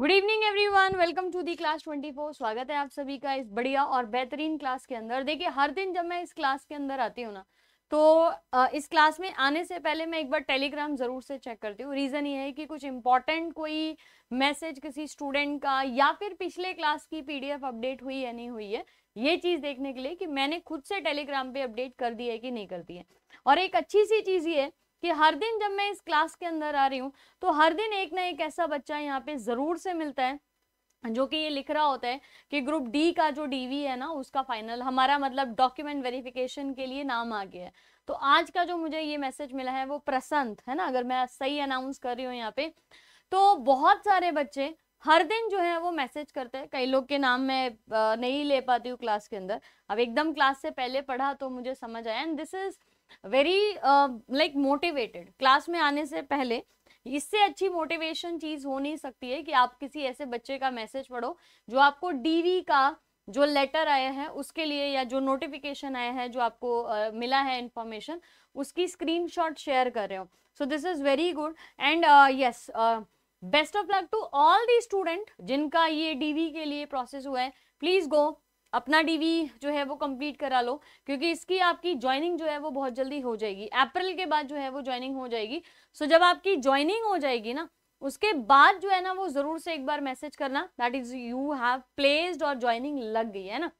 Good evening everyone welcome to the class 24 स्वागत है आप सभी का इस बढ़िया और बेहतरीन क्लास के अंदर देखिए हर दिन जब मैं इस क्लास के अंदर आती हूँ ना तो इस क्लास में आने से पहले मैं एक बार टेलीग्राम ज़रूर से चेक करती हूँ रीज़न ये है कि कुछ इंपॉर्टेंट कोई मैसेज किसी स्टूडेंट का या फिर पिछले क्लास की पीडीएफ अपडेट हुई या नहीं हुई है ये चीज़ देखने के लिए कि मैंने खुद से टेलीग्राम पे अपडेट कर दी है कि नहीं कर दी है और एक अच्छी सी चीज़ ये है कि हर दिन जब मैं इस क्लास के अंदर आ रही हूँ तो हर दिन एक ना एक ऐसा बच्चा यहाँ पे ज़रूर से मिलता है जो कि ये लिख रहा होता है कि ग्रुप डी का जो डीवी है ना उसका फाइनल हमारा मतलब डॉक्यूमेंट वेरिफिकेशन के लिए नाम आ गया है तो आज का जो मुझे ये मैसेज मिला है वो प्रसंत है ना अगर मैं सही अनाउंस कर रही हूँ यहाँ पे तो बहुत सारे बच्चे हर दिन जो है वो मैसेज करते हैं कई लोग के नाम मैं नहीं ले पाती हूँ क्लास के अंदर अब एकदम क्लास से पहले पढ़ा तो मुझे समझ आया and this is very like motivated class में आने से पहले इससे अच्छी मोटिवेशन चीज हो नहीं सकती है कि आप किसी ऐसे बच्चे का मैसेज पढ़ो जो आपको डीवी का जो लेटर आया है उसके लिए या जो नोटिफिकेशन आया है जो आपको uh, मिला है इंफॉर्मेशन उसकी स्क्रीनशॉट शेयर कर रहे हो so this is very good and yes best of luck to all the student जिनका ये डीवी के लिए प्रोसेस हुआ है प्लीज गो अपना डीवी जो है वो कंप्लीट करा लो क्योंकि इसकी आपकी ज्वाइनिंग जो है वो बहुत जल्दी हो जाएगी अप्रैल के बाद जो है वो ज्वाइनिंग हो जाएगी सो जब आपकी ज्वाइनिंग हो जाएगी ना उसके बाद जो है ना वो ज़रूर से एक बार मैसेज करना that is you have placed और ज्वाइनिंग लग गई है ना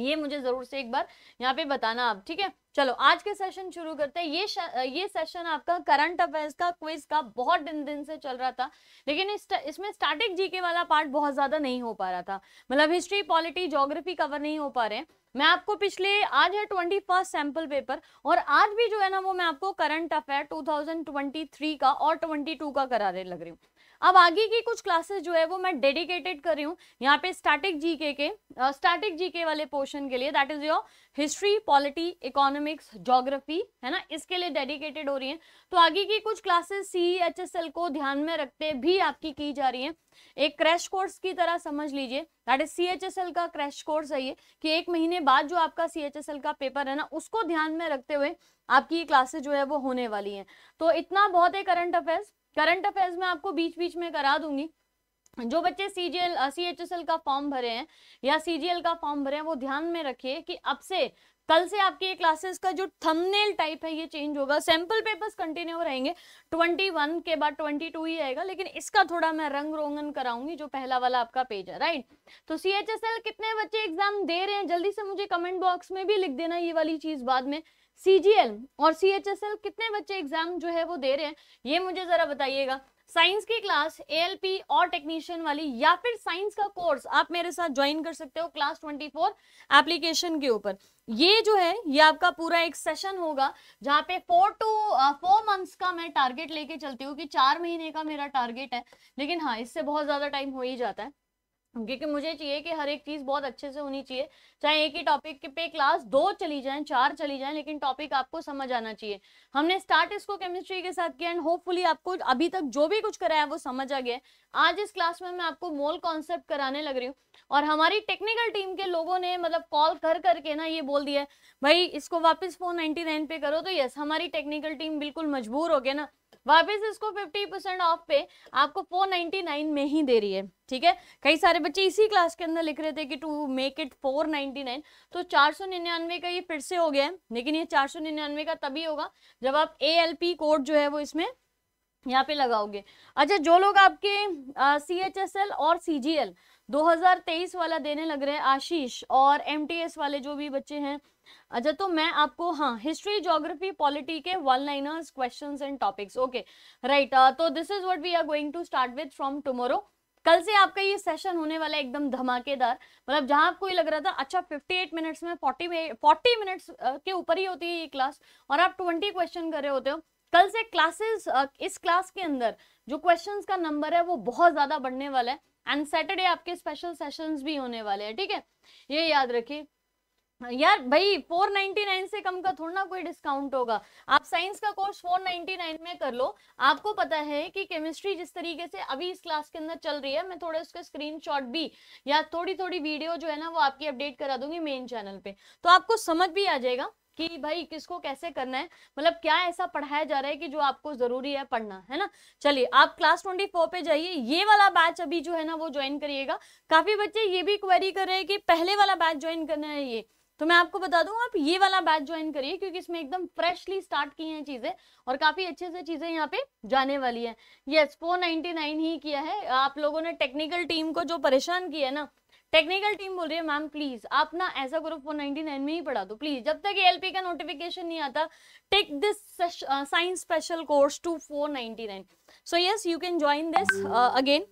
ये मुझे ज़रूर से एक बार यहाँ पे बताना आप ठीक है चलो आज के सेशन शुरू करते हैं ये ये सेशन आपका करंट अफेयर्स का क्विज का बहुत दिन दिन से चल रहा था लेकिन इस इसमें स्टैटिक जीके वाला पार्ट बहुत ज़्यादा नहीं हो पा रहा था मतलब हिस्ट्री पॉलिटी जोग्राफी कवर नहीं हो पा रहे मैं आपको पिछले आज है ट्वेंटी फर्स्ट सैम्पल पेपर और आज भी जो है ना वो मैं आपको करंट अफेयर थ्री का और टू का रहे लग रही हूँ अब आगे की कुछ क्लासेस जो है वो मैं डेडिकेटेड कर रही हूँ यहाँ पे स्टैटिक जीके के स्टैटिक जीके वाले पोर्शन के लिए that is your history polity economics geography है ना इसके लिए डेडिकेटेड हो रही है तो आगे की कुछ classes C H S L को ध्यान में रखते भी आपकी की जा रही है एक क्रैश कोर्स की तरह समझ लीजिए that is C H S L का क्रैश कोर्स है ये कि एक महीने बाद जो आपका सी एच एस एल का पेपर है ना उसको ध्यान में रखते हुए आपकी ये क्लासेस जो है वो होने वाली है तो इतना बहुत है करंट अफेयर्स करंट अफेयर्स में आपको बीच बीच में करा दूंगी जो बच्चे C G L C H S L का फॉर्म भरे हैं या सी जी एल का फॉर्म भरे हैं वो ध्यान में रखिए कि अब से कल से आपकी ये क्लासेस का जो थंबनेल टाइप है ये चेंज होगा सैंपल पेपर्स कंटिन्यू रहेंगे 21 के बाद 22 ही आएगा लेकिन इसका थोड़ा मैं रंग रोगन कराऊंगी जो पहला वाला आपका पेज है राइट तो सी कितने बच्चे एग्जाम दे रहे हैं जल्दी से मुझे कमेंट बॉक्स में भी लिख देना ये वाली चीज बाद में सीजीएल और सीएचएसएल कितने बच्चे एग्जाम जो है वो दे रहे हैं ये मुझे जरा बताइएगा साइंस की क्लास एएलपी और टेक्नीशियन वाली या फिर साइंस का कोर्स आप मेरे साथ ज्वाइन कर सकते हो क्लास 24 एप्लीकेशन के ऊपर ये जो है ये आपका पूरा एक सेशन होगा जहाँ पे फोर टू फोर मंथ्स का मैं टारगेट लेके चलती हूँ कि चार महीने का मेरा टारगेट है लेकिन हाँ इससे बहुत ज्यादा टाइम हो ही जाता है क्योंकि मुझे चाहिए कि हर एक चीज़ बहुत अच्छे से होनी चाहिए चाहे एक ही टॉपिक पे क्लास दो चली जाए चार चली जाए लेकिन टॉपिक आपको समझ आना चाहिए हमने स्टार्ट इसको केमिस्ट्री के साथ किया एंड होपफुली आपको अभी तक जो भी कुछ कराया वो समझ आ गया आज इस क्लास में मैं आपको मोल कॉन्सेप्ट कराने लग रही हूँ और हमारी टेक्निकल टीम के लोगों ने मतलब कॉल कर करके ना ये बोल दिया भाई इसको वापस फोन नाइनटी पे करो तो यस हमारी टेक्निकल टीम बिल्कुल मजबूर हो गया ना वापस इसको 50 परसेंट ऑफ पे आपको 499 में ही दे रही है ठीक है कई सारे बच्चे इसी क्लास के अंदर लिख रहे थे कि टू मेक इट 499 तो 499 का ये फिर से हो गया है लेकिन ये 499 का तभी होगा जब आप ए कोड जो है वो इसमें यहाँ पे लगाओगे अच्छा जो लोग आपके सी एच एस एल और सी जी एल 2023 वाला देने लग रहे हैं आशीष और एम वाले जो भी बच्चे हैं अच्छा तो मैं आपको हाँ हिस्ट्री ज्योग्राफी पॉलिटी के one liners questions and topics okay right तो this is what we are going to start with from tomorrow कल से आपका ये सेशन होने वाला है एकदम धमाकेदार मतलब जहां आपको ये लग रहा था अच्छा 58 मिनट्स में 40 में 40 मिनट्स uh, के ऊपर ही होती है ये क्लास और आप 20 क्वेश्चन कर रहे होते हो कल से क्लासेस uh, इस क्लास के अंदर जो क्वेश्चंस का नंबर है वो बहुत ज्यादा बढ़ने वाला है एंड सैटरडे आपके स्पेशल सेशंस भी होने वाले हैं ठीक है ये याद रखिए यार भाई 499 से कम का थोड़ा ना कोई डिस्काउंट होगा आप साइंस का कोर्स 499 में कर लो आपको पता है कि केमिस्ट्री जिस तरीके से अभी इस क्लास के अंदर चल रही है मैं थोड़े उसके स्क्रीनशॉट भी या थोड़ी थोड़ी वीडियो जो है ना वो आपकी अपडेट करा दूंगी मेन चैनल पे तो आपको समझ भी आ जाएगा कि भाई किसको कैसे करना है मतलब क्या ऐसा पढ़ाया जा रहा है कि जो आपको जरूरी है पढ़ना है ना चलिए आप क्लास ट्वेंटी फोर पे जाइए ये वाला बैच अभी जो है ना वो ज्वाइन करिएगा काफी बच्चे ये भी क्वेरी कर रहे हैं कि पहले वाला बैच ज्वाइन करना है ये तो मैं आपको बता दूं आप ये वाला बैच ज्वाइन करिए क्योंकि इसमें एकदम फ्रेशली स्टार्ट की हैं चीजें और काफी अच्छे से चीजें यहाँ पे जाने वाली हैं यस नाइनटी 499 ही किया है आप लोगों ने टेक्निकल टीम को जो परेशान किया है ना टेक्निकल टीम बोल रही है मैम प्लीज आप ना ऐसा करो फोर नाइनटी नाइन में ही पढ़ा दो प्लीज जब तक एलपी का नोटिफिकेशन नहीं आता take this science special course two four ninety nine so yes you can join this again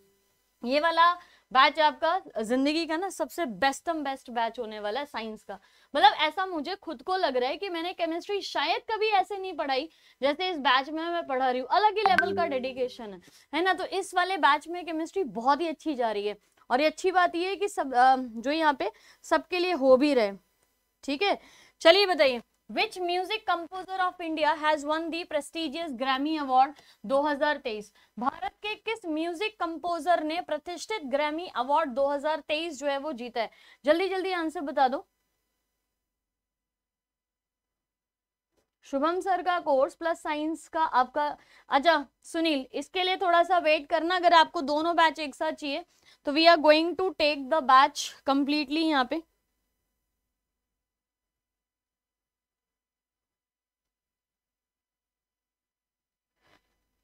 ये वाला बैच आपका uh, जिंदगी का ना सबसे बेस्टम बेस्ट बैच होने वाला है साइंस का मतलब ऐसा मुझे खुद को लग रहा है कि मैंने केमिस्ट्री शायद कभी ऐसे नहीं पढ़ाई जैसे इस बैच में मैं पढ़ा रही हूँ अलग ही लेवल का डेडिकेशन है है ना तो इस वाले बैच में केमिस्ट्री बहुत ही अच्छी जा रही है और ये अच्छी बात ये है कि सब जो यहाँ पे सबके लिए हो भी रहे ठीक है चलिए बताइए Which music composer of India has won the prestigious Grammy Award 2023? Bharat के किस म्यूजिक कंपोजर ने प्रतिष्ठित ग्रैमी अवार्ड 2023 जो है वो जीता है जल्दी जल्दी आंसर बता दो शुभम सर का कोर्स प्लस साइंस का आपका अच्छा सुनील इसके लिए थोड़ा सा वेट करना अगर आपको दोनों बैच एक साथ चाहिए तो we are going to take the batch completely यहाँ पे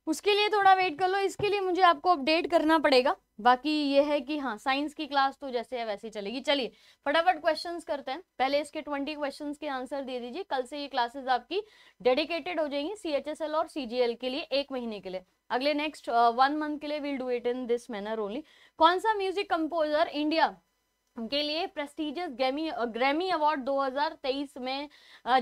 उसके लिए थोड़ा वेट कर लो इसके लिए मुझे आपको अपडेट करना पड़ेगा बाकी ये है कि हाँ साइंस की क्लास तो जैसे है वैसे चलेगी चलिए फटाफट क्वेश्चंस करते हैं पहले इसके ट्वेंटी क्वेश्चंस के आंसर दे दीजिए कल से ये क्लासेस आपकी डेडिकेटेड हो जाएंगी सी और सी के लिए एक महीने के लिए अगले नेक्स्ट वन मंथ के लिए will do it in this manner only कौन सा म्यूजिक कंपोजर इंडिया के लिए प्रेस्टीजियस ग्रैमी ग्रैमी अवार्ड 2023 में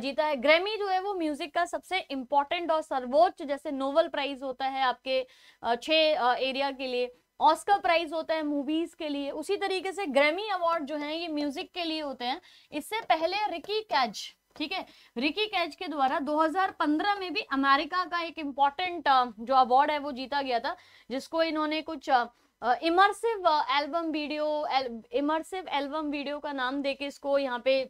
जीता है ग्रैमी जो है वो म्यूजिक का सबसे इम्पोर्टेंट और सर्वोच्च जैसे नोवल प्राइज होता है आपके छः एरिया के लिए ऑस्कर प्राइज होता है मूवीज के लिए उसी तरीके से ग्रैमी अवार्ड जो है ये म्यूजिक के लिए होते हैं इससे पहले रिकी कैच ठीक है रिकी कैच के द्वारा 2015 में भी अमेरिका का एक इम्पॉर्टेंट जो अवार्ड है वो जीता गया था जिसको इन्होंने कुछ immersive album video immersive album video का नाम देके इसको यहाँ पे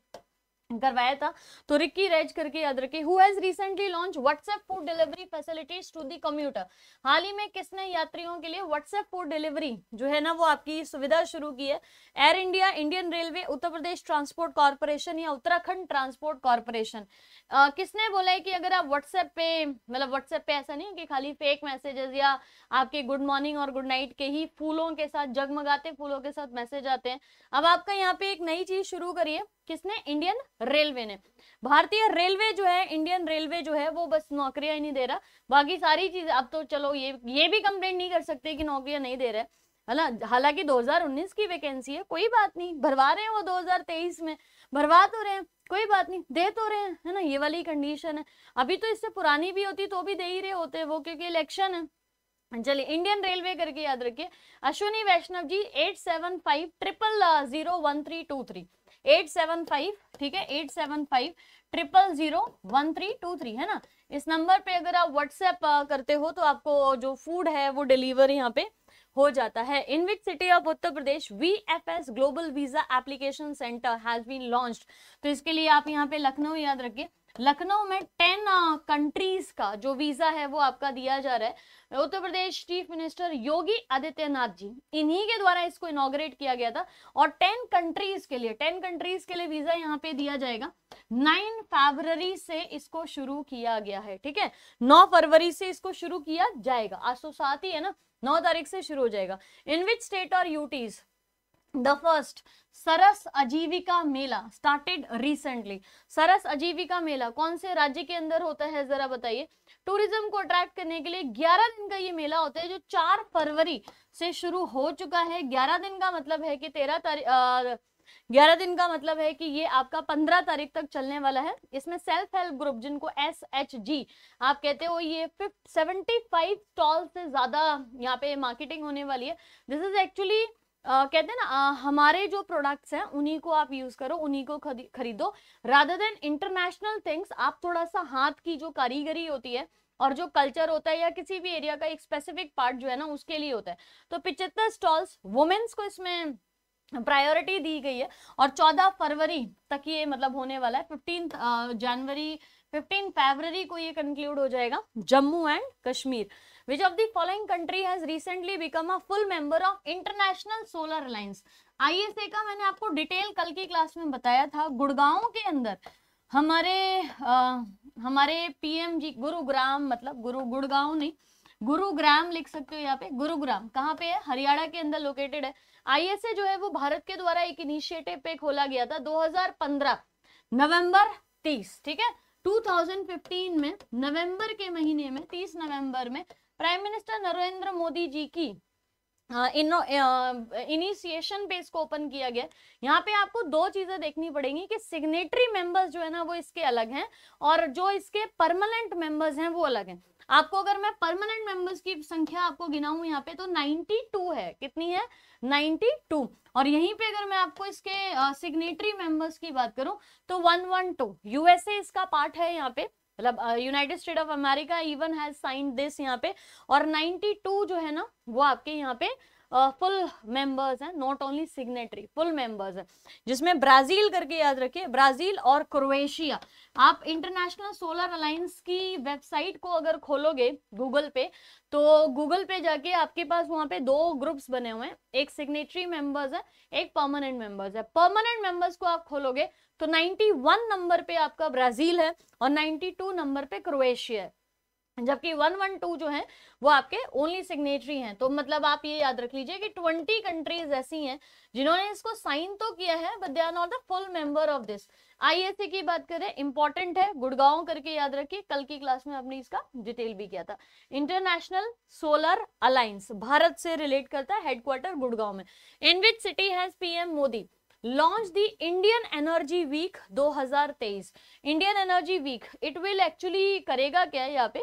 करवाया था तो रिक्की रेज करके याद रखे who has recently launch WhatsApp food delivery facilities to the commuter हाल ही में किसने यात्रियों के लिए व्हाट्सएप फूड डिलीवरी जो है ना वो आपकी सुविधा शुरू की है Air India Indian railway Uttar Pradesh transport corporation या उत्तराखंड ट्रांसपोर्ट कॉरपोरेशन किसने बोला है कि अगर आप व्हाट्सएप पे मतलब व्हाट्सएप पे ऐसा नहीं है कि खाली फेक मैसेजेस या आपके गुड मॉर्निंग और गुड नाइट के ही फूलों के साथ जगमगाते फूलों के साथ मैसेज आते हैं अब आपका यहाँ पे एक नई चीज शुरू करिए किसने इंडियन रेलवे ने भारतीय रेलवे जो है इंडियन रेलवे जो है वो बस नौकरियां ही नहीं दे रहा बाकी सारी चीज अब तो चलो ये ये भी कंप्लेंट नहीं कर सकते कि नौकरियां नहीं दे रहे है ना हालांकि 2019 की वैकेंसी है कोई बात नहीं भरवा रहे हैं वो 2023 में भरवा तो रहे हैं कोई बात नहीं दे तो रहे हैं है ना ये वाली कंडीशन है अभी तो इससे पुरानी भी होती तो भी दे ही रहे होते वो क्योंकि इलेक्शन है चलिए इंडियन रेलवे करके याद रखिए Ashwini Vaishnaw ji eight seven five triple zero one three two three eight seven five ठीक है eight seven five triple zero one three two three है ना इस नंबर पे अगर आप व्हाट्सएप करते हो तो आपको जो फूड है वो डिलीवर यहाँ पे हो जाता है in which city of Uttar Pradesh V F S global visa application centre has been launch तो इसके लिए आप यहाँ पे लखनऊ याद रखिए लखनऊ में टेन कंट्रीज का जो वीजा है वो आपका दिया जा रहा है उत्तर प्रदेश चीफ मिनिस्टर योगी आदित्यनाथ जी इन्हीं के द्वारा इसको इनोग्रेट किया गया था और टेन कंट्रीज के लिए टेन कंट्रीज के लिए वीजा यहाँ पे दिया जाएगा नाइन फरवरी से इसको शुरू किया गया है ठीक है नौ फरवरी से इसको शुरू किया जाएगा आज तो साथ ही है ना नौ तारीख से शुरू हो जाएगा इन विच स्टेट और UTs the first Saras Aajeevika Mela started recently सरस आजीविका मेला कौन से राज्य के अंदर होता है जरा बताइए टूरिज्म को अट्रैक्ट करने के लिए 11 दिन का ये मेला होता है जो 4 फरवरी से शुरू हो चुका है 11 दिन का मतलब है कि 13 तारीख ग्यारह दिन का मतलब है कि ये आपका पंद्रह तारीख तक चलने वाला है इसमें सेल्फ हेल्प ग्रुप जिनको एस एच जी आप कहते हो ये फिफ्ट सेवेंटी फाइव स्टॉल से ज्यादा यहाँ पे मार्केटिंग होने वाली है दिस इज एक्चुअली कहते हैं ना हमारे जो प्रोडक्ट्स हैं उन्हीं को आप यूज करो उन्हीं को खरीदो राधर देन इंटरनेशनल थिंग्स आप थोड़ा सा हाथ की जो कारीगरी होती है और जो कल्चर होता है या किसी भी एरिया का एक स्पेसिफिक पार्ट जो है ना उसके लिए होता है तो पिचहत्तर स्टॉल्स वुमेन्स को इसमें प्रायोरिटी दी गई है और 14 फरवरी तक ये मतलब होने वाला है 15 जनवरी 15 फरवरी को ये कंक्लूड हो जाएगा Jammu and Kashmir Which of the following country has recently become a full member of International Solar Alliance? ISA का मैंने आपको डिटेल कल की क्लास में बताया था गुड़गांव के अंदर हमारे आ, हमारे पीएम जी गुरुग्राम मतलब गुरु गुड़गांव नहीं गुरुग्राम लिख सकते हो यहाँ पे गुरुग्राम कहाँ पे है हरियाणा के अंदर लोकेटेड है आईएसए जो है वो भारत के द्वारा एक इनिशिएटिव पे खोला गया था 2015 नवंबर 30 ठीक है 2015 में नवंबर के महीने में 30 नवंबर में प्राइम मिनिस्टर नरेंद्र मोदी जी की इनिशिएशन पे इसको ओपन किया गया यहाँ पे आपको दो चीजें देखनी पड़ेंगी कि सिग्नेटरी मेंबर्स जो है ना वो इसके अलग हैं और जो इसके परमानेंट मेंबर्स हैं वो अलग हैं आपको अगर मैं परमानेंट मेंबर्स की संख्या आपको गिनाऊं यहाँ पे तो 92 है कितनी है 92 और यहीं पे अगर मैं आपको इसके सिग्नेटरी uh, मेंबर्स की बात करूं तो 112 यूएसए इसका पार्ट है यहाँ पे मतलब United State of America even has signed this यहाँ पे और 92 जो है ना वो आपके यहाँ पे फुल मेंबर्स हैं not only signatory full members हैं जिसमें ब्राज़ील करके याद रखिए ब्राज़ील और क्रोएशिया आप इंटरनेशनल सोलर अलाइंस की वेबसाइट को अगर खोलोगे गूगल पे तो गूगल पे जाके आपके पास वहाँ पे दो ग्रुप्स बने हुए हैं एक सिग्नेटरी मेंबर्स है एक परमानेंट मेंबर्स है परमानेंट मेंबर्स को आप खोलोगे तो 91 नंबर पे आपका ब्राज़ील है और 92 नंबर पे क्रोएशिया है जबकि 112 जो है वो आपके ओनली सिग्नेटरी हैं तो मतलब आप ये याद रख लीजिए कि 20 कंट्रीज ऐसी हैं जिन्होंने इसको साइन तो किया है but they are not the full member of this I की बात करें इंपॉर्टेंट है गुड़गांव करके याद रखिए कल की क्लास में आपने इसका डिटेल भी किया था इंटरनेशनल सोलर अलायंस भारत से रिलेट करता है हेडक्वार्टर गुड़गांव में in which city has P Modi launch the Indian energy week 2023. Indian energy week it will actually करेगा क्या यहाँ पे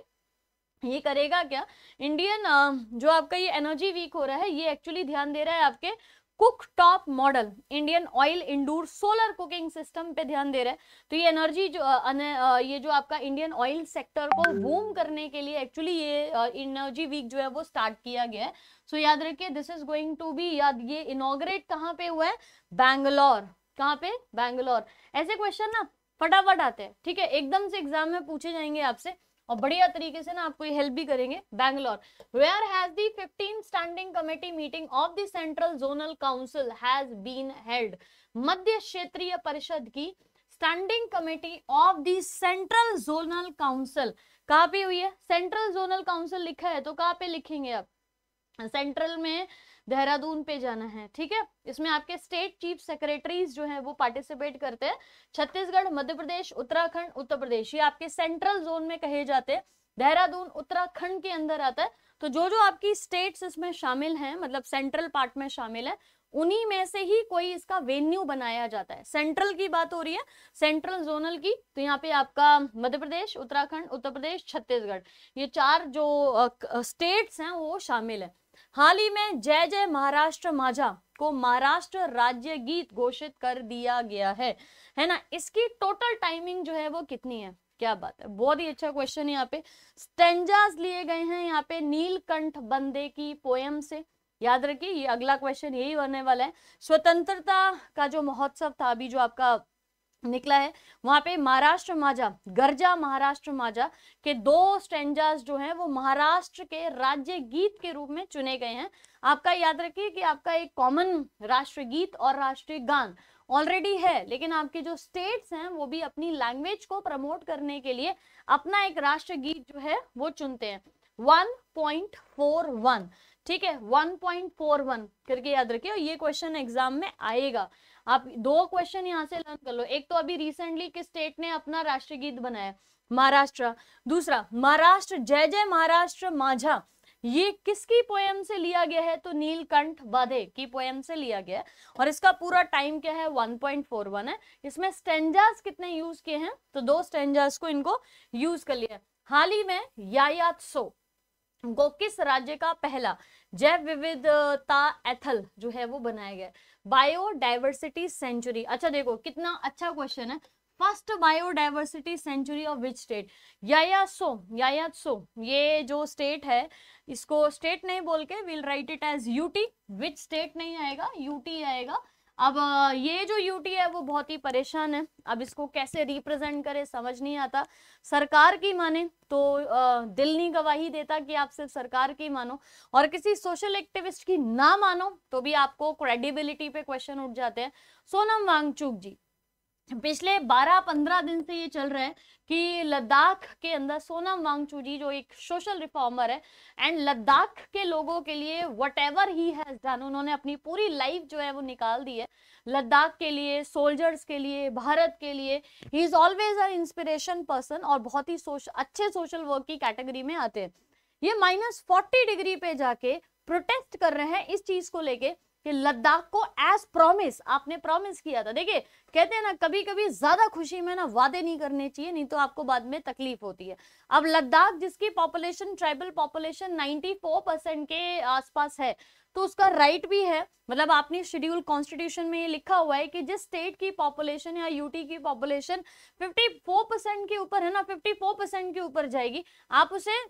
ये करेगा क्या इंडियन जो आपका ये एनर्जी वीक हो रहा है ये एक्चुअली ध्यान दे रहा है आपके cook top model Indian oil indoor solar cooking system पे ध्यान दे रहा है तो ये एनर्जी जो ये जो आपका इंडियन ऑयल सेक्टर को बूम करने के लिए एक्चुअली ये एनर्जी वीक जो है वो स्टार्ट किया गया है सो so, याद रखिए this is going to be याद ये इनोग्रेट कहाँ पे हुआ है बैंगलोर कहाँ पे बैंगलोर ऐसे क्वेश्चन ना फटाफट आते हैं ठीक है एकदम से एग्जाम में पूछे जाएंगे आपसे और बढ़िया तरीके से ना आपको ये हेल्प भी करेंगे Bangalore where has the fifteen standing committee meeting of the central zonal council has been held मध्य क्षेत्रीय परिषद की standing committee of the central zonal council कहा पे हुई है सेंट्रल जोनल काउंसिल लिखा है तो कहा पे लिखेंगे आप सेंट्रल में देहरादून पे जाना है ठीक है इसमें आपके स्टेट चीफ सेक्रेटरीज जो है वो पार्टिसिपेट करते हैं छत्तीसगढ़ मध्य प्रदेश उत्तराखंड उत्तर प्रदेश ये आपके सेंट्रल जोन में कहे जाते हैं देहरादून उत्तराखंड के अंदर आता है तो जो जो आपकी स्टेट्स इसमें शामिल हैं मतलब सेंट्रल पार्ट में शामिल है उन्हीं में से ही कोई इसका वेन्यू बनाया जाता है सेंट्रल की बात हो रही है सेंट्रल जोनल की तो यहाँ पे आपका मध्य प्रदेश उत्तराखंड उत्तर प्रदेश छत्तीसगढ़ ये चार जो स्टेट्स हैं वो शामिल है हाल ही में जय जय महाराष्ट्र माझा को महाराष्ट्र राज्य गीत घोषित कर दिया गया है है ना इसकी टोटल टाइमिंग जो है वो कितनी है क्या बात है बहुत ही अच्छा क्वेश्चन यहाँ पे स्टेंजाज लिए गए हैं यहाँ पे नीलकंठ बंदे की पोयम से याद रखिए ये अगला क्वेश्चन यही बनने वाला है स्वतंत्रता का जो महोत्सव था अभी जो आपका निकला है वहां पे महाराष्ट्र माजा गर्जा महाराष्ट्र माजा के दो स्टेंजास जो हैं वो महाराष्ट्र के राज्य गीत के रूप में चुने गए हैं आपका याद रखिए कि आपका एक कॉमन गीत और राष्ट्रीय गान ऑलरेडी है लेकिन आपके जो स्टेट्स हैं वो भी अपनी लैंग्वेज को प्रमोट करने के लिए अपना एक राष्ट्र गीत जो है वो चुनते हैं वन ठीक है वन करके याद रखिए और ये क्वेश्चन एग्जाम में आएगा आप दो क्वेश्चन यहाँ से लर्न कर लो एक तो अभी रिसेंटली किस स्टेट ने अपना राष्ट्रीय गीत बनाया महाराष्ट्र दूसरा महाराष्ट्र जय जय महाराष्ट्र माझा ये किसकी पोएम से लिया गया है तो नीलकंठ बाधे की पोएम से लिया गया है और इसका पूरा टाइम क्या है 1.41 है इसमें स्टेंजास कितने यूज किए हैं तो दो स्टेंजास को इनको यूज कर लिया हाल ही में यायात सो को किस राज्य का पहला जैव विविधता एथल जो है वो बनाया गया बायोडाइवर्सिटी सेंचुरी अच्छा देखो कितना अच्छा क्वेश्चन है first biodiversity century of which state यायासो यायासो ये जो स्टेट है इसको स्टेट नहीं बोल के will write it as UT which state नहीं आएगा यूटी आएगा अब ये जो यूटी है वो बहुत ही परेशान है अब इसको कैसे रिप्रेजेंट करे समझ नहीं आता सरकार की माने तो दिल नहीं गवाही देता कि आप सिर्फ सरकार की मानो और किसी सोशल एक्टिविस्ट की ना मानो तो भी आपको क्रेडिबिलिटी पे क्वेश्चन उठ जाते हैं सोनम वांगचुक जी पिछले 12-15 दिन से ये चल रहा है कि लद्दाख के अंदर सोनम वांगचू जी जो एक सोशल रिफॉर्मर है एंड लद्दाख के लोगों के लिए whatever he has done उन्होंने अपनी पूरी लाइफ जो है वो निकाल दी है लद्दाख के लिए सोल्जर्स के लिए भारत के लिए he is always a inspiration person और बहुत ही सोश, अच्छे सोशल वर्क की कैटेगरी में आते हैं ये माइनस फोर्टी डिग्री पे जाके प्रोटेस्ट कर रहे हैं इस चीज को लेके कि लद्दाख को एज प्रॉमिस आपने प्रॉमिस किया था देखिए कहते हैं ना कभी कभी ज्यादा खुशी में ना वादे नहीं करने चाहिए नहीं तो आपको बाद में तकलीफ होती है अब लद्दाख जिसकी पॉपुलेशन ट्राइबल पॉपुलेशन 94 परसेंट के आसपास है तो उसका राइट भी है मतलब आपने शेड्यूल कॉन्स्टिट्यूशन में ये लिखा हुआ है कि जिस स्टेट की पॉपुलेशन या यूटी की पॉपुलेशन 54 परसेंट के ऊपर है ना 54 परसेंट के ऊपर जाएगी आप उसे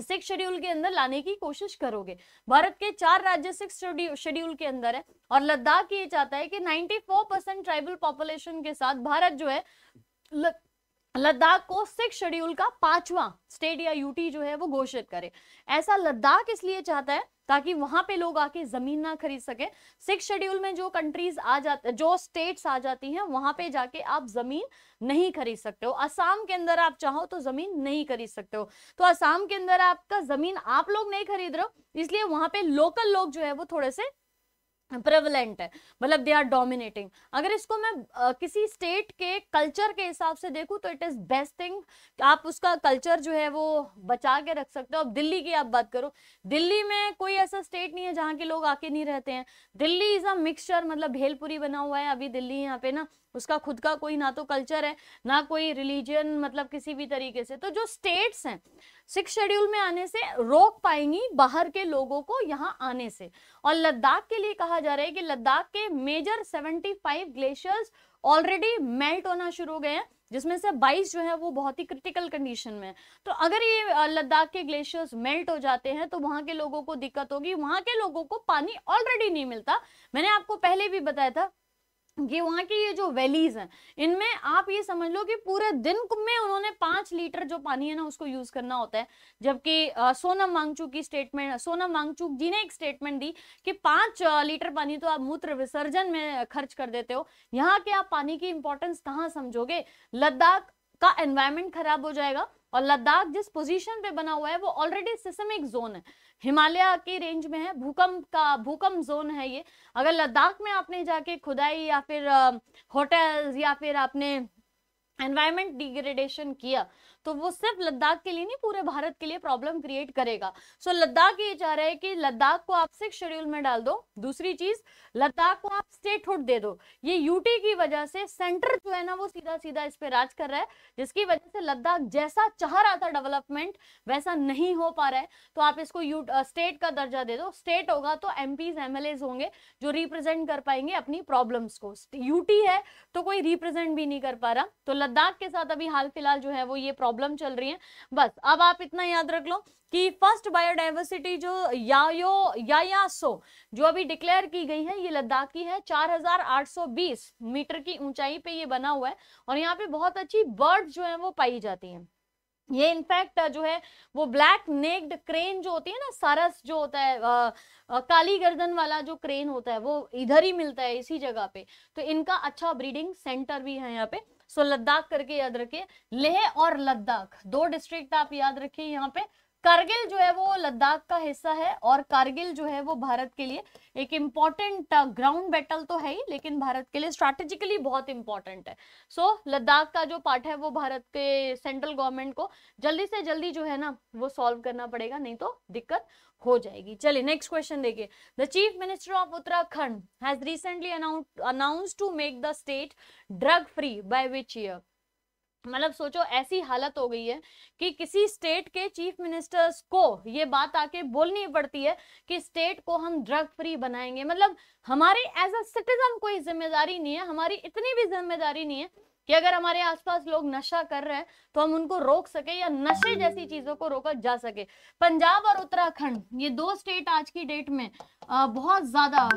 सिक्स शेड्यूल के अंदर लाने की कोशिश करोगे भारत के चार राज्य सिक्स शेड्यूल के अंदर है और लद्दाख ये चाहता है कि 94 परसेंट ट्राइबल पॉपुलेशन के साथ भारत जो है ल... लद्दाख को सिक्स शेड्यूल का पांचवा स्टेट या यूटी जो है वो घोषित करे ऐसा लद्दाख इसलिए चाहता है ताकि वहां पे लोग आके जमीन ना खरीद सके सिक्स शेड्यूल में जो कंट्रीज आ जाते जो स्टेट्स आ जाती हैं वहां पे जाके आप जमीन नहीं खरीद सकते हो असम के अंदर आप चाहो तो जमीन नहीं खरीद सकते हो तो असम के अंदर आपका जमीन आप लोग नहीं खरीद रहे हो इसलिए वहां पे लोकल लोग जो है वो थोड़े से प्रेवलेंट है मतलब दे आर डोमिनेटिंग अगर इसको मैं आ, किसी स्टेट के कल्चर के हिसाब से देखूं तो इट इज़ बेस्ट थिंग आप उसका कल्चर जो है वो बचा के रख सकते हो अब दिल्ली की आप बात करो दिल्ली में कोई ऐसा स्टेट नहीं है जहाँ के लोग आके नहीं रहते हैं दिल्ली इज़ अ मिक्सचर मतलब भेलपुरी बना हुआ है अभी दिल्ली यहाँ पे ना उसका खुद का कोई ना तो कल्चर है ना कोई रिलीजन मतलब किसी भी तरीके से तो जो स्टेट्स हैं सिक्स शेड्यूल में आने से रोक पाएंगी बाहर के लोगों को यहाँ आने से और लद्दाख के लिए कहा जा रहा है कि लद्दाख के मेजर 75 ग्लेशियर्स ऑलरेडी मेल्ट होना शुरू हो गए हैं जिसमें से 22 जो है वो बहुत ही क्रिटिकल कंडीशन में है तो अगर ये लद्दाख के ग्लेशियर्स मेल्ट हो जाते हैं तो वहां के लोगों को दिक्कत होगी वहां के लोगों को पानी ऑलरेडी नहीं मिलता मैंने आपको पहले भी बताया था कि वहाँ की ये जो वैलीज हैं इनमें आप ये समझ लो कि पूरे दिन में उन्होंने पाँच लीटर जो पानी है ना उसको यूज करना होता है जबकि सोनम मांगचू की स्टेटमेंट सोनम मांगचूक जी ने एक स्टेटमेंट दी कि पाँच लीटर पानी तो आप मूत्र विसर्जन में खर्च कर देते हो यहाँ के आप पानी की इंपॉर्टेंस कहाँ समझोगे लद्दाख का एनवायरमेंट खराब हो जाएगा और लद्दाख जिस पोजीशन पे बना हुआ है वो ऑलरेडी सिस्मिक जोन है हिमालय के रेंज में है भूकंप का भूकंप जोन है ये अगर लद्दाख में आपने जाके खुदाई या फिर होटल्स या फिर आपने एनवायरमेंट डिग्रेडेशन किया तो वो सिर्फ लद्दाख के लिए नहीं पूरे भारत के लिए प्रॉब्लम क्रिएट करेगा सो so, लद्दाख ये चाह रहा है कि लद्दाख को आप सिक्स शेड्यूल में डाल दो दूसरी चीज लद्दाख को आप स्टेटहुड दे दो ये यूटी की वजह से सेंटर जो है ना वो सीधा सीधा इस पे राज कर रहा है जिसकी वजह से लद्दाख जैसा चाह रहा था डेवलपमेंट वैसा नहीं हो पा रहा है तो आप इसको स्टेट का दर्जा दे दो स्टेट होगा तो एम पीज होंगे जो रिप्रेजेंट कर पाएंगे अपनी प्रॉब्लम को यूटी है तो कोई रिप्रेजेंट भी नहीं कर पा रहा तो लद्दाख लद्दाख के साथ अभी हाल फिलहाल जो है वो ये प्रॉब्लम चल रही है बस अब आप इतना याद रख लो कि फर्स्ट बायोडाइवर्सिटी जो यायो यायासो जो अभी डिक्लेयर की गई है ये लद्दाख की है 4820 मीटर की ऊंचाई पे ये बना हुआ है और यहाँ पे बहुत अच्छी बर्ड जो है वो पाई जाती हैं ये इनफैक्ट जो है वो ब्लैक नेक्ड क्रेन जो होती है ना सरस जो होता है आ, आ, काली गर्दन वाला जो क्रेन होता है वो इधर ही मिलता है इसी जगह पे तो इनका अच्छा ब्रीडिंग सेंटर भी है यहाँ पे सो लद्दाख करके याद रखिए लेह और लद्दाख दो डिस्ट्रिक्ट आप याद रखिए यहाँ पे करगिल जो है वो लद्दाख का हिस्सा है और करगिल जो है वो भारत के लिए एक इम्पॉर्टेंट ग्राउंड बैटल तो है ही लेकिन भारत के लिए स्ट्रैटेजिकली बहुत इंपॉर्टेंट है सो so, लद्दाख का जो पार्ट है वो भारत के सेंट्रल गवर्नमेंट को जल्दी से जल्दी जो है ना वो सॉल्व करना पड़ेगा नहीं तो दिक्कत हो जाएगी चलिए नेक्स्ट क्वेश्चन देखिए the chief minister of Uttarakhand has recently announce to make the state drug free by which year मतलब सोचो ऐसी हालत हो गई है कि किसी स्टेट के चीफ मिनिस्टर्स को ये बात आके बोलनी पड़ती है कि स्टेट को हम ड्रग फ्री बनाएंगे मतलब हमारे एज अ सिटीजन कोई जिम्मेदारी नहीं है हमारी इतनी भी जिम्मेदारी नहीं है कि अगर हमारे आसपास लोग नशा कर रहे हैं तो हम उनको रोक सके या नशे जैसी चीजों को रोका जा सके पंजाब और उत्तराखंड ये दो स्टेट आज की डेट में बहुत ज्यादा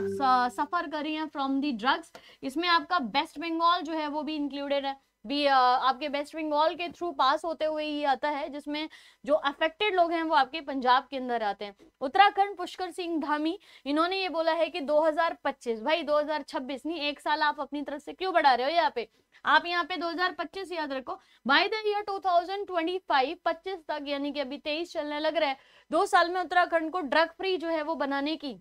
सफर कर रही हैं फ्रॉम दी ड्रग्स इसमें आपका वेस्ट बंगाल जो है वो भी इंक्लूडेड है भी आपके वेस्ट बंगाल के थ्रू पास होते हुए ही आता है जिसमें जो अफेक्टेड लोग हैं वो आपके पंजाब के अंदर आते हैं उत्तराखंड पुष्कर सिंह धामी इन्होंने ये बोला है कि 2025 भाई 2026 नहीं एक साल आप अपनी तरफ से क्यों बढ़ा रहे हो यहाँ पे आप यहाँ पे 2025 याद रखो बाई द ईयर 2025 25 तक यानी कि अभी तेईस चलने लग रहा है दो साल में उत्तराखंड को ड्रग फ्री जो है वो बनाने की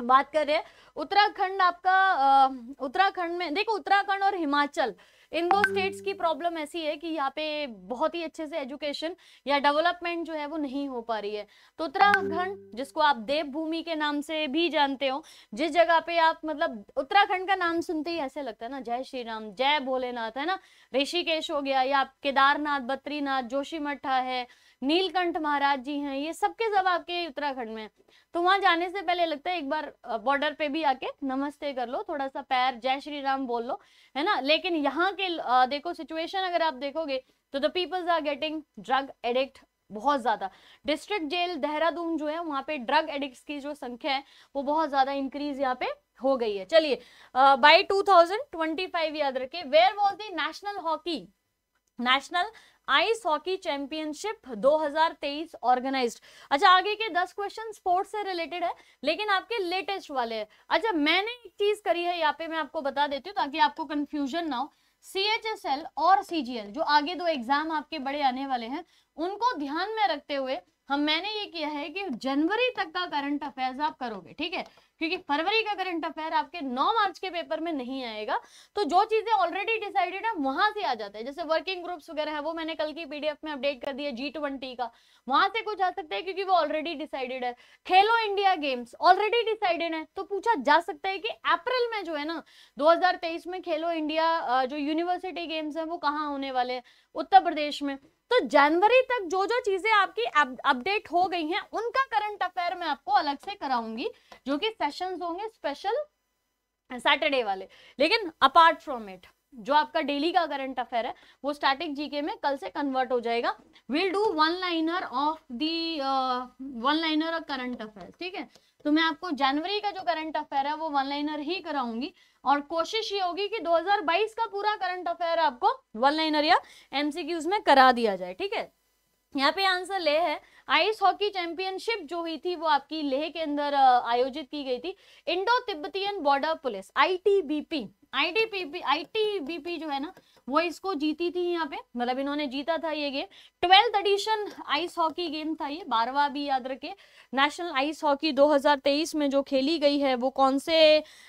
बात कर रहे हैं उत्तराखंड आपका उत्तराखंड में देखो उत्तराखंड और हिमाचल इन दो स्टेट्स की प्रॉब्लम ऐसी है कि यहाँ पे बहुत ही अच्छे से एजुकेशन या डेवलपमेंट जो है वो नहीं हो पा रही है तो उत्तराखंड हम्म। जिसको आप देवभूमि के नाम से भी जानते हो जिस जगह पे आप मतलब उत्तराखंड का नाम सुनते ही ऐसे लगता है ना जय श्री राम जय भोलेनाथ है ना ऋषिकेश हो गया या केदारनाथ बद्रीनाथ जोशीमठा है नीलकंठ महाराज जी हैं ये सबके सब आपके उत्तराखंड में तो वहां जाने से पहले लगता है एक बार बॉर्डर पे भी आके नमस्ते कर लो थोड़ा सा पैर जय श्री राम बोल लो है ना लेकिन यहाँ के देखो सिचुएशन अगर आप देखोगे तो the peoples are getting drug addict बहुत ज़्यादा डिस्ट्रिक्ट जेल देहरादून जो है वहाँ पे ड्रग एडिक्ट की जो संख्या है वो बहुत ज़्यादा इंक्रीज यहाँ पे हो गई है चलिए बाय 2025 याद रखिए where was the national hockey national ice hockey championship 2023 organised अच्छा आगे के 10 क्वेश्चन स्पोर्ट्स से रिलेटेड है लेकिन आपके लेटेस्ट वाले हैं अच्छा मैंने एक चीज करी है यहाँ पे मैं आपको बता देती हूँ ताकि आपको कंफ्यूजन ना हो सी एच एस एल और सी जी एल जो आगे दो एग्जाम आपके बड़े आने वाले हैं उनको ध्यान में रखते हुए हम मैंने ये किया है कि जनवरी तक का करंट अफेयर्स आप करोगे ठीक है क्योंकि फरवरी का करंट अफेयर आपके 9 मार्च के पेपर में नहीं आएगा तो जो चीजें ऑलरेडी डिसाइडेड है वहां से आ जाते हैं जैसे वर्किंग ग्रुप्स वगैरह है वो मैंने कल की पीडीएफ में अपडेट कर दिया जी ट्वेंटी का वहां से कुछ आ सकता है क्योंकि वो ऑलरेडी डिसाइडेड है खेलो इंडिया गेम्स ऑलरेडी डिसाइडेड है तो पूछा जा सकता है कि अप्रैल में जो है ना दो में खेलो इंडिया जो यूनिवर्सिटी गेम्स है वो कहाँ होने वाले हैं उत्तर प्रदेश में तो जनवरी तक जो जो चीजें आपकी अपडेट हो गई हैं उनका करंट अफेयर मैं आपको अलग से कराऊंगी जो कि सेशंस होंगे स्पेशल सैटरडे वाले लेकिन अपार्ट फ्रॉम इट जो आपका डेली का करंट अफेयर है वो स्टैटिक जीके में कल से कन्वर्ट हो जाएगा will do one liner of the one liner of current affair ठीक है तो मैं आपको जनवरी का जो करंट अफेयर है वो वन लाइनर ही कराऊंगी और कोशिश ये होगी कि 2022 का पूरा करंट अफेयर आपको वन लाइनर या एमसीक्यूज में करा दिया जाए ठीक है यहाँ पे आंसर ले है आइस हॉकी चैंपियनशिप जो हुई थी वो आपकी लेह के अंदर आयोजित की गई थी Indo Tibetan border police ITBP ITBP ITBP जो है ना वो इसको जीती थी यहाँ पे मतलब इन्होंने जीता था ये game twelfth edition ice hockey game था ये बारवा भी याद रखे नेशनल आइस हॉकी 2023 में जो खेली गई है वो कौन से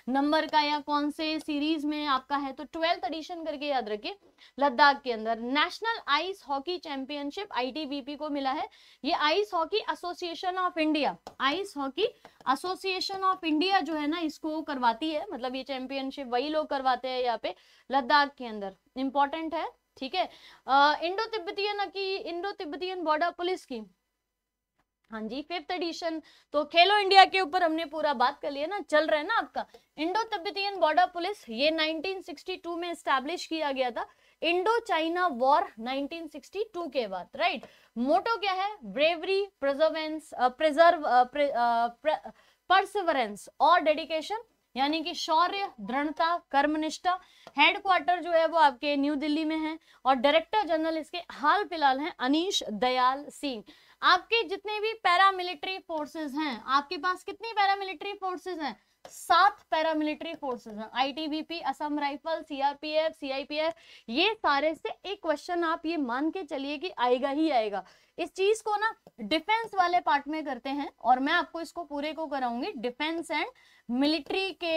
नंबर का या कौन से सीरीज में आपका है तो ट्वेल्थ एडिशन करके याद रखे लद्दाख के अंदर नेशनल आइस हॉकी चैंपियनशिप आई को मिला है ये ice hockey association of India ice hockey association of India जो है ना इसको करवाती है मतलब ये चैंपियनशिप वही लोग करवाते हैं यहाँ पे लद्दाख के अंदर इम्पोर्टेंट है ठीक है इंडो तिब्बतियन की इंडो तिब्बतियन बॉर्डर पुलिस की हाँ जी फिफ्थ एडिशन तो खेलो इंडिया के ऊपर हमने पूरा बात कर लिया ना चल रहा है ना आपका इंडो तिब्बतियन बॉर्डर पुलिस ये 1962 में स्टैब्लिश किया गया था इंडो चाइना वॉर 1962 के बाद राइट मोटो क्या है ब्रेवरी प्रजर्वेंस प्रिजर्व परसिवरेंस और डेडिकेशन यानी कि शौर्य दृढ़ता कर्मनिष्ठा हेडक्वार्टर जो है वो आपके न्यू दिल्ली में है और डायरेक्टर जनरल इसके हाल फिलहाल हैं अनीश दयाल सिंह आपके जितने भी पैरामिलिट्री फोर्सेस हैं आपके पास कितनी पैरामिलिट्री फोर्सेस हैं सात पैरामिलिट्री फोर्सेस हैं ITBP Assam rifle CRPF CIPF ये सारे से एक क्वेश्चन आप ये मान के चलिए कि आएगा ही आएगा इस चीज को ना डिफेंस वाले पार्ट में करते हैं और मैं आपको इसको पूरे को कराऊंगी डिफेंस एंड मिलिट्री के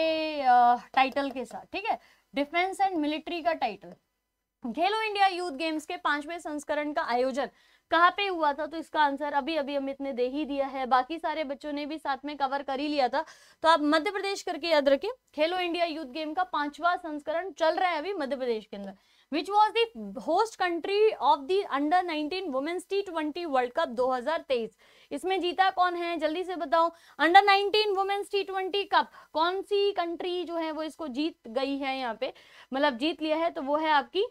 टाइटल के साथ ठीक है डिफेंस एंड मिलिट्री का title Khelo India youth games के पांचवें संस्करण का आयोजन कहाँ पे हुआ था तो इसका आंसर अभी अभी अमित ने दे ही दिया है बाकी सारे बच्चों ने भी साथ में कवर कर ही लिया था तो आप मध्य प्रदेश करके याद रखें खेलो इंडिया यूथ गेम का पांचवा संस्करण चल रहा है अभी मध्य प्रदेश के अंदर which was the host country of the under 19 women's T twenty world cup 2023 इसमें जीता कौन है जल्दी से बताओ under 19 women's T twenty cup कौन सी कंट्री जो है वो इसको जीत गई है यहाँ पे मतलब जीत लिया है तो वो है आपकी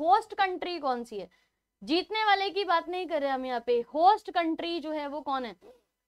होस्ट कंट्री कौन सी है जीतने वाले की बात नहीं कर रहे हम यहाँ पे होस्ट कंट्री जो है वो कौन है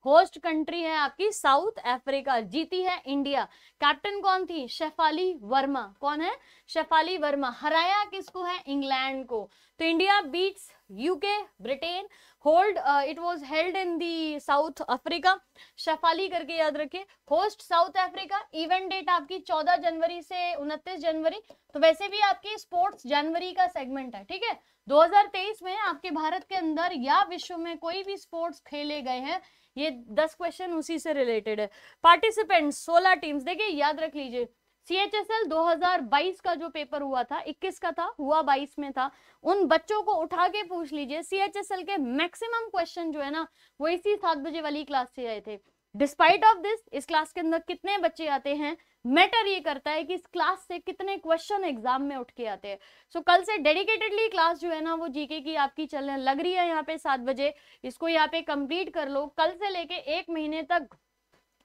होस्ट कंट्री है आपकी साउथ अफ्रीका जीती है इंडिया कैप्टन कौन थी शेफाली वर्मा कौन है शेफाली वर्मा हराया किसको है इंग्लैंड को तो India beats UK Britain hold it was held in the South Africa Shafali करके याद रखिए host South Africa event date आपकी 14 जनवरी से 29 जनवरी तो वैसे भी आपकी स्पोर्ट्स जनवरी का सेगमेंट है ठीक है 2023 में आपके भारत के अंदर या विश्व में कोई भी स्पोर्ट्स खेले गए हैं ये 10 क्वेश्चन उसी से रिलेटेड है पार्टिसिपेंट 16 टीम्स देखिए याद रख लीजिए सी एच एस एल दो हजार बाईस का जो पेपर हुआ था इक्कीस का था हुआ बाईस में था उन बच्चों को उठा के पूछ लीजिए सी एच एस एल के मैक्सिमम क्वेश्चन जो है ना वो इसी सात बजे वाली क्लास से आए थे डिस्पाइट ऑफ दिस इस क्लास के अंदर कितने बच्चे आते हैं मैटर ये करता है कि इस क्लास से कितने क्वेश्चन एग्जाम में उठ के आते हैं सो so, कल से डेडिकेटेडली क्लास जो है ना वो जीके की आपकी चलने लग रही है यहाँ पे सात बजे इसको यहाँ पे कंप्लीट कर लो कल से लेके एक महीने तक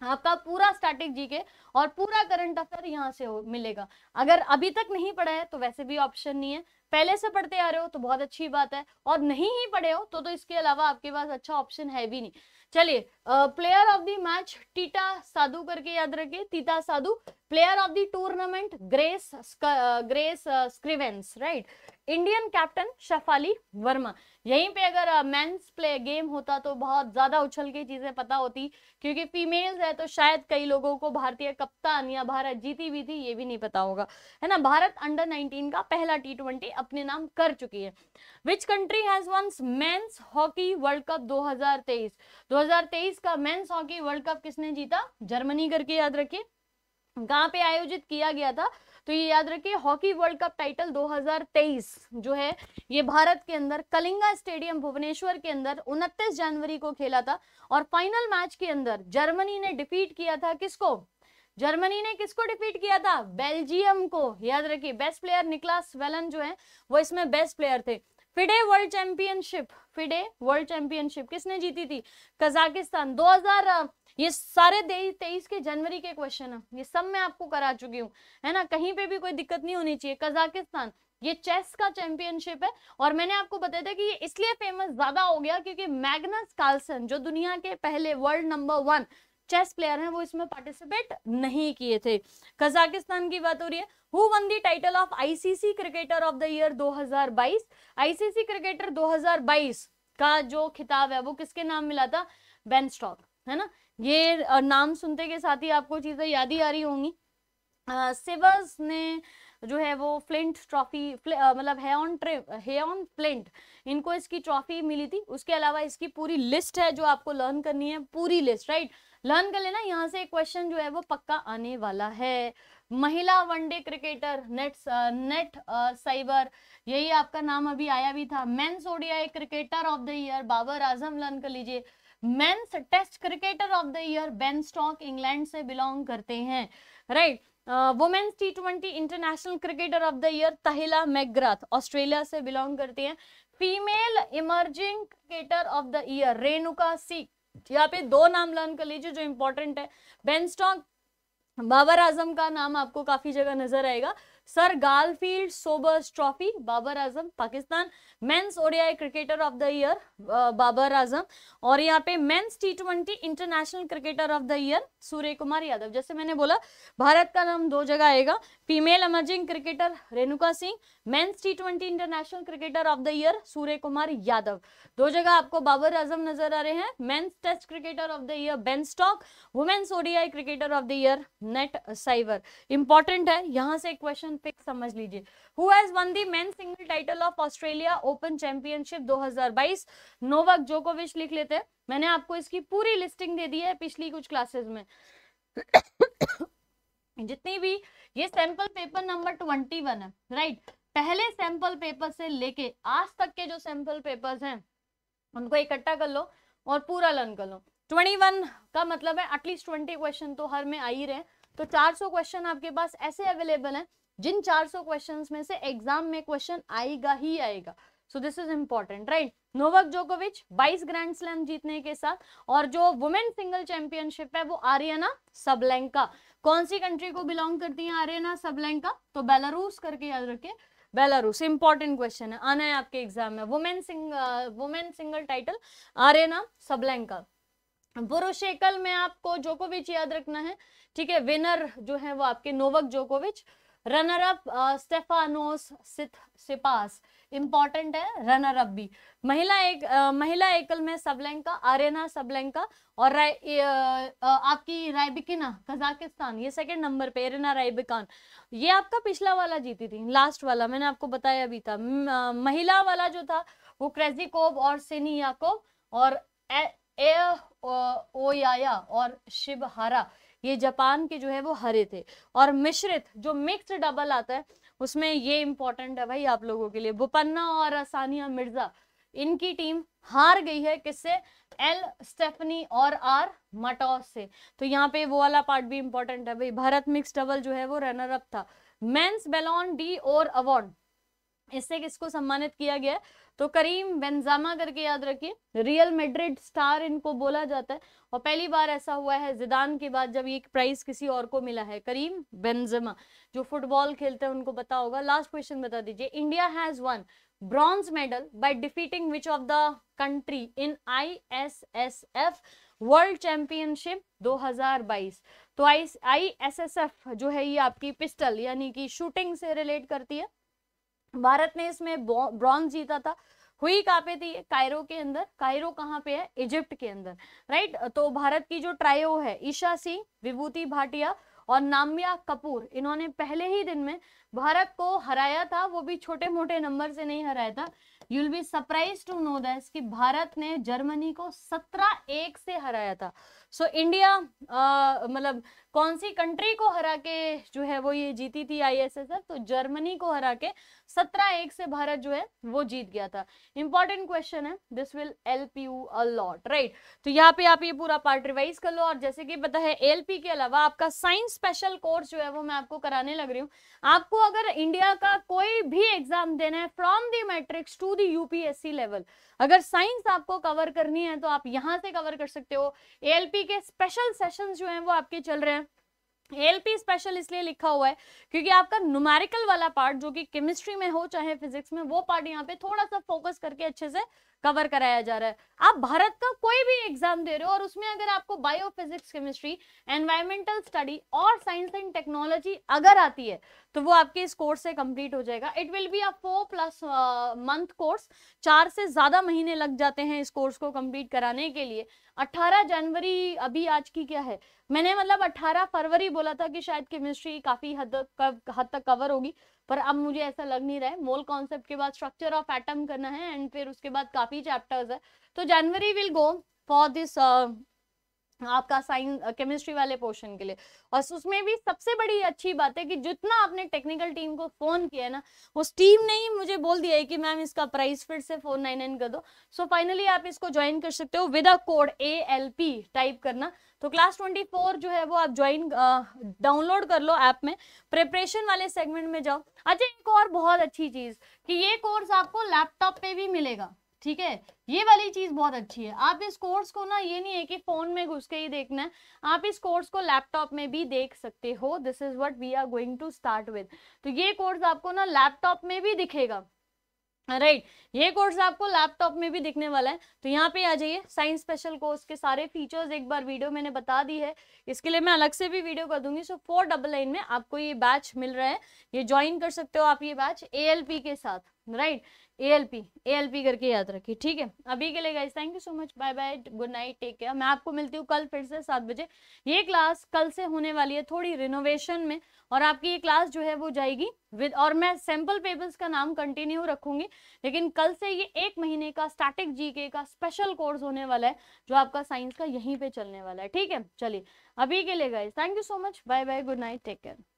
आपका पूरा स्टैटिक जीके और पूरा करंट अफेयर यहाँ से हो मिलेगा अगर अभी तक नहीं पढ़ा है तो वैसे भी ऑप्शन नहीं है पहले से पढ़ते आ रहे हो तो बहुत अच्छी बात है और नहीं ही पढ़े हो तो तो इसके अलावा आपके पास अच्छा ऑप्शन है भी नहीं चलिए player of the match Titas Sadhu करके याद रखिए Titas Sadhu player of the tournament Grace Grace Scrivens right Indian captain Shafali Verma यहीं पे अगर मेंस प्ले गेम होता तो बहुत ज्यादा उछल के चीजें पता होती क्योंकि फीमेल्स है तो शायद कई लोगों को भारतीय कप्तान या भारत जीती भी थी ये भी नहीं पता होगा है ना भारत अंडर 19 का पहला टी ट्वेंटी अपने नाम कर चुकी है which country has won men's hockey world cup 2023 2023 का मेन्स हॉकी वर्ल्ड कप किसने जीता जर्मनी करके याद रखिए कहाँ पे आयोजित किया गया था तो ये याद रखिए हॉकी वर्ल्ड कप टाइटल 2023 जो है ये भारत के अंदर कलिंगा स्टेडियम भुवनेश्वर के अंदर 29 जनवरी को खेला था और फाइनल मैच के अंदर जर्मनी ने डिफीट किया था किसको जर्मनी ने किसको डिफीट किया था बेल्जियम को याद रखिए बेस्ट प्लेयर निकलास वेलन जो है वो इसमें बेस्ट प्लेयर थे FIDE world championship FIDE world championship किसने जीती थी कजाकिस्तान 2000 ये सारे तेईस के जनवरी के क्वेश्चन है ये सब मैं आपको करा चुकी हूँ है ना कहीं पे भी कोई दिक्कत नहीं होनी चाहिए कजाकिस्तान ये चेस का चैंपियनशिप है और मैंने आपको बताया था कि ये इसलिए फेमस ज्यादा हो गया क्योंकि मैग्नस कार्लसन जो दुनिया के पहले world number one chess player हैं वो इसमें पार्टिसिपेट नहीं किए थे कजाकिस्तान की बात हो रही है who won the title of ICC cricketer of the year 2022 ICC cricketer 2022 का जो खिताब है वो किसके नाम मिला था बेन स्टॉक है ना ये नाम सुनते के साथ ही आपको चीजें याद ही आ रही होंगी सिवर्स ने जो है वो फ्लिंट ट्रॉफी मतलब हेन ट्रे हेन फ्लिंट इनको इसकी ट्रॉफी मिली थी उसके अलावा इसकी पूरी लिस्ट है जो आपको लर्न करनी है पूरी लिस्ट राइट लर्न कर लेना यहाँ से क्वेश्चन जो है वो पक्का आने वाला है महिला one day cricketer Nat Nat Sciver यही आपका नाम अभी आया भी था men's ODI cricketer of the year Babar Azam learn कर लीजिए men's test cricketer of the year Ben Stokes England से बिलोंग करते हैं right right? Women's T twenty international cricketer of the year Tahlia McGrath Australia से बिलोंग करती हैं female emerging cricketer of the year Renuka सी यहाँ पे दो नाम लर्न कर लीजिए जो इंपॉर्टेंट है बेनस्टॉक बाबर आजम का नाम आपको काफी जगह नजर आएगा sir Garfield Sobers trophy Babar Azam Pakistan men's ODI cricketer of the year Babar Azam और यहाँ पे men's T twenty international cricketer of the year Surya Kumar Yadav जैसे मैंने बोला भारत का नाम दो जगह आएगा female emerging cricketer Renuka Singh men's T twenty international cricketer of the year Surya Kumar Yadav दो जगह आपको बाबर आजम नजर आ रहे हैं men's test cricketer of the year Ben Stokes women's ODI cricketer of the year Nat Sciver important है यहाँ से क्वेश्चन पिक समझ लीजिए who has won the men single title of Australia open championship 2022 Novak जोकोविच लिख लेते हैं मैंने आपको इसकी पूरी लिस्टिंग दे दी है पिछली कुछ क्लासेस में जितनी भी ये सैंपल पेपर नंबर 21 है राइट पहले सैंपल पेपर से लेके आज तक के जो सैंपल पेपर्स हैं उनको इकट्ठा कर लो और पूरा लर्न कर लो 21 का मतलब है एटलीस्ट 20 क्वेश्चन तो हर में आ ही रहे तो 400 क्वेश्चन आपके पास ऐसे अवेलेबल हैं जिन 400 क्वेश्चंस में से एग्जाम में क्वेश्चन आएगा ही आएगा so this is important right Novak जोकोविच 22 ग्रैंड स्लैम जीतने के साथ और जो वुमेन सिंगल चैंपियनशिप है वो आर्यना सबलैंका कौन सी कंट्री को बिलोंग करती है आर्यना सबलैंका तो बेलारूस करके याद रखे बेलारूस इंपॉर्टेंट क्वेश्चन है आना है आपके एग्जाम में women sing women single title Aryna Sabalenka पुरुष एकल में आपको जोकोविच याद रखना है ठीक है विनर जो है वो आपके नोवक जोकोविच runner up Stefanos Tsitsipas important है रनर अप भी महिला एक आ, uh, महिला एकल में सबलेंका आर्यना सबलेंका और रा, आ, आ, आपकी रायबिकिना कजाकिस्तान ये सेकंड नंबर पे एरेना रायबिकान ये आपका पिछला वाला जीती थी लास्ट वाला मैंने आपको बताया अभी था uh, महिला वाला जो था वो क्रेजिकोब और सिनी याकोब और ए, ए, ओ, ओ, याया और शिबहारा ये जापान के जो है वो हरे थे और मिश्रित जो मिक्स डबल आता है उसमें ये इंपॉर्टेंट है भाई आप लोगों के लिए बुपन्ना और सानिया मिर्जा इनकी टीम हार गई है किससे एल स्टेफनी और आर मटोस से तो यहाँ पे वो वाला पार्ट भी इंपॉर्टेंट है भाई भारत मिक्स डबल जो है वो रनर अप था men's Ballon d'Or award इससे किसको सम्मानित किया गया तो करीम बेंजामा करके याद रखिए रियल मेड्रिड स्टार इनको बोला जाता है और पहली बार ऐसा हुआ है जिदान के बाद जब ये प्राइज किसी और को मिला है करीम बेंजामा जो फुटबॉल खेलते हैं उनको पता होगा लास्ट क्वेश्चन बता दीजिए India has won bronze medal by defeating which of the country in I S S F world championship 2022 तो I I S S F जो है ये आपकी पिस्टल यानी कि शूटिंग से रिलेट करती है भारत ने इसमें ब्रॉन्ज जीता था हुई कहाँ पे थी कायरो के अंदर कायरो कहाँ पे है इजिप्ट के अंदर राइट तो भारत की जो ट्रायो है ईशा सिंह विभूति भाटिया और नाम्या कपूर इन्होंने पहले ही दिन में भारत को हराया था वो भी छोटे मोटे नंबर से नहीं हराया था you'll be surprise to know that's कि भारत ने जर्मनी को सत्रह एक से हराया था सो so, इंडिया मतलब कौन सी कंट्री को हरा के जो है वो ये जीती थी आईएसएसएफ तो जर्मनी को हरा के सत्रह एक से भारत जो है वो जीत गया था इंपॉर्टेंट क्वेश्चन है this will help you a lot right तो यहाँ पे आप ये पूरा पार्ट रिवाइज कर लो और जैसे कि पता है एल के अलावा आपका साइंस स्पेशल कोर्स जो है वो मैं आपको कराने लग रही हूँ आपको अगर इंडिया का कोई भी एग्जाम देना है from the matrix to the UPSC level अगर साइंस आपको कवर करनी है तो आप यहाँ से कवर कर सकते हो एएलपी के स्पेशल सेशंस जो हैं वो आपके चल रहे हैं एलपी स्पेशल इसलिए लिखा हुआ है क्योंकि आपका न्यूमेरिकल वाला पार्ट जो कि केमिस्ट्री में हो चाहे फिजिक्स में वो पार्ट यहाँ पे थोड़ा सा फोकस करके अच्छे से कवर कराया जा रहा है आप भारत का कोई भी एग्जाम दे रहे हो और उसमें अगर आपको बायोफिजिक्स केमिस्ट्री एनवायरमेंटल स्टडी और साइंस एंड टेक्नोलॉजी अगर आती है तो वो आपके इस कोर्स से कंप्लीट हो जाएगा it will be a four plus month course चार से ज़्यादा महीने लग जाते हैं इस कोर्स को कंप्लीट कराने के लिए 18 जनवरी अभी आज की क्या है मैंने मतलब 18 फरवरी बोला था कि शायद केमिस्ट्री काफ़ी हद तक हद तक कवर होगी पर अब मुझे ऐसा लग नहीं रहा है मोल कॉन्सेप्ट के बाद स्ट्रक्चर ऑफ एटम करना है एंड फिर उसके बाद काफी चैप्टर्स है तो January will go for this आपका साइंस केमिस्ट्री वाले पोर्शन के लिए और उसमें भी सबसे बड़ी अच्छी बात है कि जितना आपने टेक्निकल टीम को फ़ोन किया है ना उस टीम ने ही मुझे बोल दिया है कि मैम इसका प्राइस फिर से फोर नाइन नाइन कर दो सो so, फाइनली आप इसको ज्वाइन कर सकते हो with a code A L P type करना तो क्लास ट्वेंटी फोर जो है वो आप ज्वाइन डाउनलोड कर लो ऐप में प्रिपरेशन वाले सेगमेंट में जाओ अच्छा एक और बहुत अच्छी चीज़ कि ये कोर्स आपको लैपटॉप पे भी मिलेगा ठीक है ये वाली चीज बहुत अच्छी है आप इस कोर्स को ना ये नहीं है कि फोन में घुस के ही देखना है आप इस कोर्स को लैपटॉप में भी देख सकते हो this is what we are going to start with तो ये कोर्स आपको ना लैपटॉप में भी दिखेगा राइट right. ये कोर्स आपको लैपटॉप में भी दिखने वाला है तो यहाँ पे आ जाइए साइंस स्पेशल कोर्स के सारे फीचर्स एक बार वीडियो मैंने बता दी है इसके लिए मैं अलग से भी वीडियो कर दूंगी सो फोर डबल लाइन में आपको ये बैच मिल रहा है ये ज्वाइन कर सकते हो आप ये बैच ए के साथ right A L P A L P करके याद रखिए ठीक है अभी के लिए guys thank you so much bye bye good night take care मैं आपको मिलती हूँ कल फिर से सात बजे ये क्लास कल से होने वाली है थोड़ी रिनोवेशन में और आपकी ये क्लास जो है वो जाएगी विद और मैं सैम्पल पेपर्स का नाम कंटिन्यू रखूंगी लेकिन कल से ये एक महीने का स्टैटिक जीके का स्पेशल कोर्स होने वाला है जो आपका साइंस का यहीं पे चलने वाला है ठीक है चलिए अभी के लिए guys thank you so much bye bye good night take care